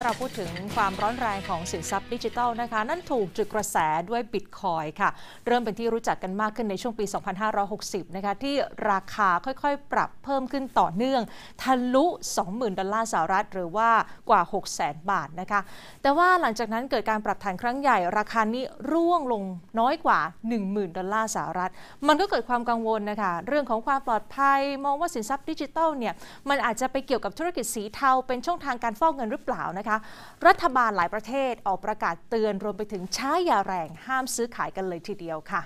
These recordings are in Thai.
เราพูดถึงความร้อนแรงของสินทรัพย์ดิจิทัลนะคะ นั่นถูกจุดกระแสด้วยบิตคอยค่ะเริ่มเป็นที่รู้จักกันมากขึ้นในช่วงปี 2560 นะคะที่ราคาค่อยๆ ปรับเพิ่มขึ้นต่อเนื่องทะลุ 20,000 ดอลลาร์สหรัฐหรือว่ากว่า 600,000 บาทนะคะแต่ว่าหลังจากนั้นเกิดการปรับฐานครั้งใหญ่ ราคานี้ร่วงลงน้อยกว่า 10,000 ดอลลาร์สหรัฐ มันก็เกิดความกังวลนะคะเรื่องของความปลอดภัย มองว่าสินทรัพย์ดิจิทัลเนี่ยมันอาจจะไปเกี่ยวกับธุรกิจสีเทาเป็นช่องทางการฟอกเงินหรือเปล่านะคะคะรัฐบาลหลายประเทศออกประกาศเตือนรวมไปถึงใช้ยาแรงห้ามซื้อขายกันเลยทีเดียวค่ะ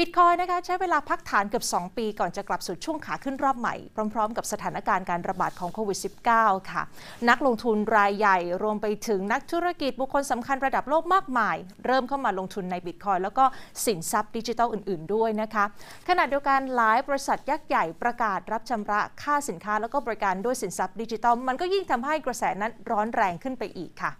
บิตคอยนะคะใช้เวลาพักฐานเกือบ 2 ปีก่อนจะกลับสู่ช่วงขาขึ้นรอบใหม่ พร้อมๆ กับสถานการณ์การระบาดของโควิด -19 ค่ะ นักลงทุนรายใหญ่ รวมไปถึงนักธุรกิจบุคคลสำคัญระดับโลกมากมาย เริ่มเข้ามาลงทุนในบิตคอยแล้วก็สินทรัพย์ดิจิทัลอื่นๆด้วยนะคะขณะเดียวกันหลายบริษัทยักษ์ใหญ่ประกาศรับชำระค่าสินค้า แล้วก็บริการด้วยสินทรัพย์ดิจิทัลมันก็ยิ่งทำให้กระแสนั้นร้อนแรงขึ้นไปอีกค่ะ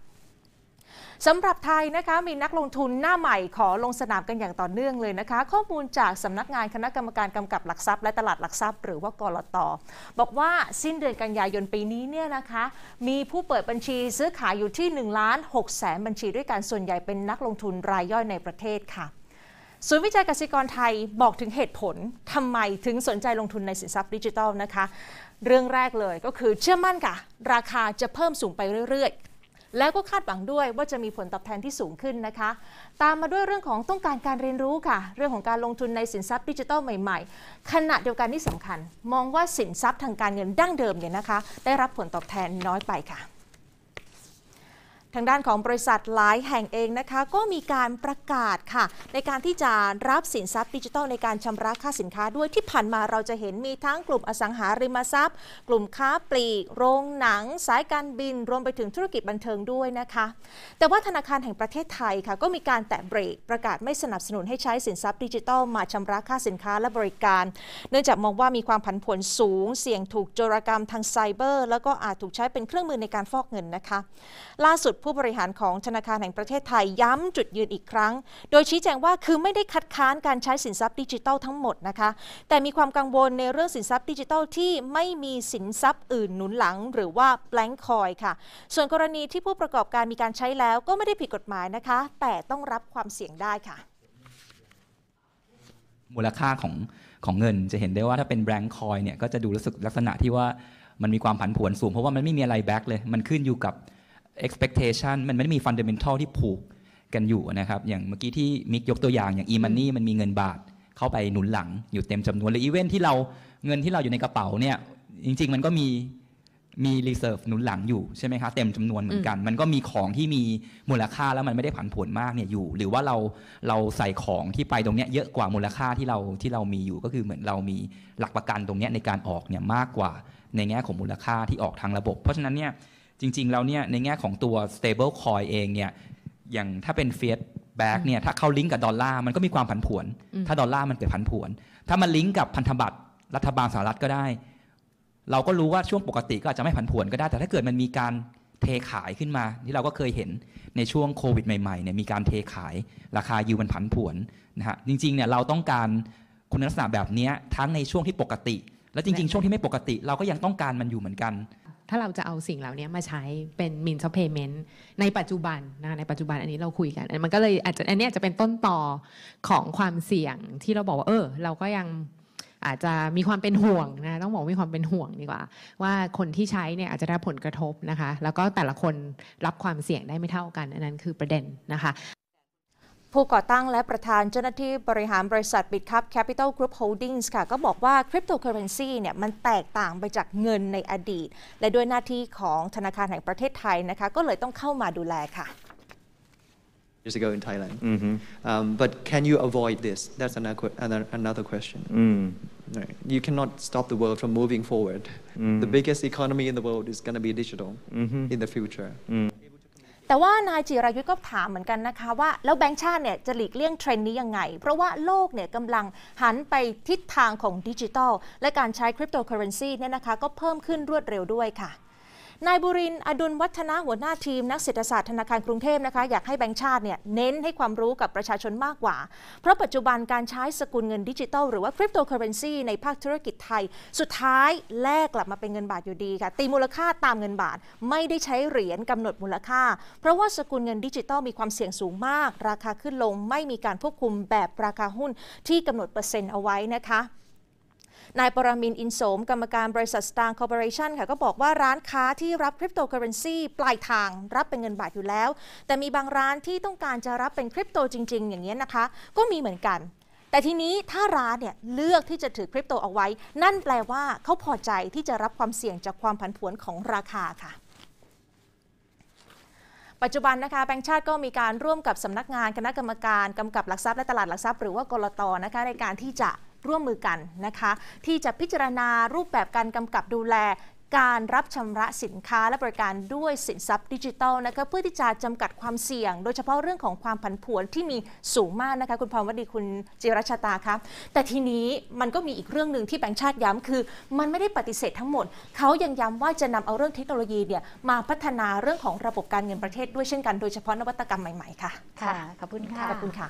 สำหรับไทยนะคะมีนักลงทุนหน้าใหม่ขอลงสนามกันอย่างต่อเนื่องเลยนะคะ ข้อมูลจากสำนักงานคณะกรรมการกำกับหลักทรัพย์ และตลาดหลักทรัพย์หรือว่ากรอตอบอกว่าสิ้นเดือนกันยายนปีนี้เนี่ยนะคะมีผู้เปิดบัญชีซื้อขายอยู่ที่1ล้าน6แสนบัญชีด้วยกันส่วนใหญ่เป็นนักลงทุนรายย่อยในประเทศค่ะศูนย์วิจัยกสิกรไทยบอกถึงเหตุผลทำไมถึงสนใจลงทุนในสินทรัพย์ดิจิทัลนะคะ เรื่องแรกเลยก็คือเชื่อมั่นค่ะ ราคาจะเพิ่มสูงไปเรื่อยแล้วก็คาดหวังด้วยว่าจะมีผลตอบแทนที่สูงขึ้นนะคะ ตามมาด้วยเรื่องของต้องการการเรียนรู้ค่ะ เรื่องของการลงทุนในสินทรัพย์ดิจิทัลใหม่ๆ ขณะเดียวกันที่สำคัญ มองว่าสินทรัพย์ทางการเงินดั้งเดิมเนี่ยนะคะ ได้รับผลตอบแทนน้อยไปค่ะทางด้านของบริษัทหลายแห่งเองนะคะ ก็มีการประกาศค่ะในการที่จะรับสินทรัพย์ดิจิทัลในการชำระค่าสินค้าด้วยที่ผ่านมาเราจะเห็นมีทั้งกลุ่มอสังหาริมทรัพย์ กลุ่มค้าปลีกโรงหนัง สายการบินรวมไปถึงธุรกิจบันเทิงด้วยนะคะ แต่ว่าธนาคารแห่งประเทศไทยค่ะ ก็มีการแตะเบรกประกาศไม่สนับสนุนให้ใช้สินทรัพย์ดิจิทัลมาชำระค่าสินค้าและบริการ เนื่องจากมองว่ามีความผันผวนสูง เสี่ยงถูกโจรกรรม ทางไซเบอร์แล้วก็อาจถูกใช้เป็นเครื่องมือในการฟอกเงินนะคะ ล่าสุดผู้บริหารของธนาคารแห่งประเทศไทยย้ำจุดยืนอีกครั้ง โดยชี้แจงว่าคือไม่ได้คัดค้านการใช้สินทรัพย์ดิจิทัลทั้งหมดนะคะ แต่มีความกังวลในเรื่องสินทรัพย์ดิจิทัลที่ไม่มีสินทรัพย์อื่นหนุนหลังหรือว่าแบล็งคอยค่ะ ส่วนกรณีที่ผู้ประกอบการมีการใช้แล้วก็ไม่ได้ผิดกฎหมายนะคะ แต่ต้องรับความเสี่ยงได้ค่ะ มูลค่าของของเงินจะเห็นได้ว่าถ้าเป็นแบงค์คอยเนี่ยก็จะดูรู้สึกลักษณะที่ว่ามันมีความผันผวนสูงเพราะว่ามันไม่มีอะไรแบ็กเลย มันขึ้นอยู่กับ expectation มันไม่มี fundamental ที่ผูกกันอยู่นะครับ อย่างเมื่อกี้ที่มิกยกตัวอย่าง อย่าง e-money มันมีเงินบาทเข้าไปหนุนหลังอยู่เต็มจำนวนหรืออีเวนที่เราเงินที่เราอยู่ในกระเป๋าเนี่ย จริง ๆ มันก็มีมีรีเซิร์ฟหนุนหลังอยู่ใช่ไหมคะเต็มจำนวนเหมือนกัน มันก็มีของที่มีมูลค่าแล้วมันไม่ได้ผันผวนมากเนี่ยอยู่ หรือว่าเราเราใส่ของที่ไปตรงเนี้ยเยอะกว่ามูลค่าที่เราที่เรามีอยู่ ก็คือเหมือนเรามีหลักประกันตรงเนี้ยในการออกเนี่ยมากกว่าในแง่ของมูลค่าที่ออกทางระบบ เพราะฉะนั้นเนี่ยจริงๆ แล้วเนี่ยในแง่ของตัว stable coin เองเนี่ยอย่างถ้าเป็น fiat back เนี่ยถ้าเข้าลิงก์กับดอลลาร์มันก็มีความผันผวน ถ้าดอลลาร์มันเกิดผันผวน ถ้ามันลิงก์กับพันธบัตร รัฐบาลสหรัฐก็ได้ เราก็รู้ว่าช่วงปกติก็อาจจะไม่ผันผวนก็ได้ แต่ถ้าเกิดมันมีการเทขายขึ้นมาที่เราก็เคยเห็นในช่วงโควิดใหม่ๆเนี่ยมีการเทขายราคายูมันผันผวนนะฮะจริงๆเนี่ยเราต้องการคุณลักษณะแบบนี้ทั้งในช่วงที่ปกติ และจริงๆ ช่วงที่ไม่ปกติ เราก็ยังต้องการมันอยู่เหมือนกันถ้าเราจะเอาสิ่งเหล่านี้มาใช้เป็น means of payment ในปัจจุบันนะในปัจจุบันอันนี้เราคุยกัน มันก็เลยอาจจะอันนี้จะเป็นต้นต่อของความเสี่ยงที่เราบอกว่าเออ เราก็ยังอาจจะมีความเป็นห่วงนะต้องบอกมีความเป็นห่วงดีกว่า ว่าคนที่ใช้เนี่ยอาจจะได้ผลกระทบนะคะ แล้วก็แต่ละคนรับความเสี่ยงได้ไม่เท่ากัน อันนั้นคือประเด็นนะคะผู้ก่อตั้งและประธานเจ้าหน้าที่บริหาร บริษัทบิตคัพแคปิตอลกรุ๊ปโฮลดิ้งส์ค่ะก็บอกว่าคริปโตเคอเรนซีเนี่ยมันแตกต่างไปจากเงินในอดีต และด้วยหน้าที่ของธนาคารแห่งประเทศไทย นะคะ ก็เลยต้องเข้ามาดูแลค่ะ years ago in Thailand. Mm -hmm. um, but can you avoid this? That's another, another question. Mm. Right. You cannot stop the world from moving forward. Mm. The biggest economy in the world is going to be digital m m -hmm. in the future. Mm. แต่ว่านายจิรายุทธ์ก็ถามเหมือนกันนะคะว่า แล้วแบงค์ชาติเนี่ย จะหลีกเลี่ยงเทรนด์นี้ยังไง เพราะว่าโลกเนี่ยกำลังหันไปทิศทางของดิจิทัลและการใช้คริปโตเคอเรนซีเนี่ยนะคะ ก็เพิ่มขึ้นรวดเร็วด้วยค่ะนายบุริน อดุลวัฒนาหัวหน้าทีม นักเศรษฐศาสตร์ธนาคารกรุงเทพนะคะ อยากให้แบงก์ชาติเนี่ยเน้นให้ความรู้กับประชาชนมากกว่า เพราะปัจจุบันการใช้สกุลเงินดิจิตอลหรือว่าคริปโตเคอเรนซีในภาคธุรกิจไทย สุดท้าย แลกกลับมาเป็นเงินบาทอยู่ดีค่ะ ตีมูลค่าตามเงินบาท ไม่ได้ใช้เหรียญกำหนดมูลค่า เพราะว่าสกุลเงินดิจิตอลมีความเสี่ยงสูงมาก ราคาขึ้นลงไม่มีการควบคุมแบบราคาหุ้น ที่กำหนดเปอร์เซ็นต์เอาไว้นะคะนายปรมินอินโสมกรรมการบริษัทสตางค์คอร์ปอเรชันค่ะก็บอกว่าร้านค้าที่รับคริปโตเคอเรนซีปลายทางรับเป็นเงินบาทอยู่แล้ว แต่มีบางร้านที่ต้องการจะรับเป็นคริปโตจริงๆอย่างนี้นะคะก็มีเหมือนกัน แต่ทีนี้ถ้าร้านเนี่ยเลือกที่จะถือคริปโตเอาไว้ นั่นแปลว่าเขาพอใจที่จะรับความเสี่ยงจากความผันผวนของราคาค่ะ ปัจจุบันนะคะแบงก์ชาติก็มีการร่วมกับสำนักงานคณะกรรมการกำกับหลักทรัพย์และตลาดหลักทรัพย์หรือว่ากรตนะคะในการที่จะร่วมมือกันนะคะที่จะพิจารณารูปแบบการกำกับดูแล การรับชำระสินค้าและบริการด้วยสินทรัพย์ดิจิทัลนะคะเพื่อที่จะจำกัดความเสี่ยง โดยเฉพาะเรื่องของความผันผวนที่มีสูงมากนะคะคุณพรวดีคุณจิรชาตาคะแต่ทีนี้มันก็มีอีกเรื่องหนึ่งที่แบงค์ชาติย้ำคือ มันไม่ได้ปฏิเสธทั้งหมดเขายังย้ำว่าจะนำเอาเรื่องเทคโนโลยีเนี่ยมาพัฒนาเรื่องของระบบการเงินประเทศด้วยเช่นกันโดยเฉพาะนวัตกรรมใหม่ๆ ค่ะค่ะขอบคุณค่ะขอบคุณค่ะ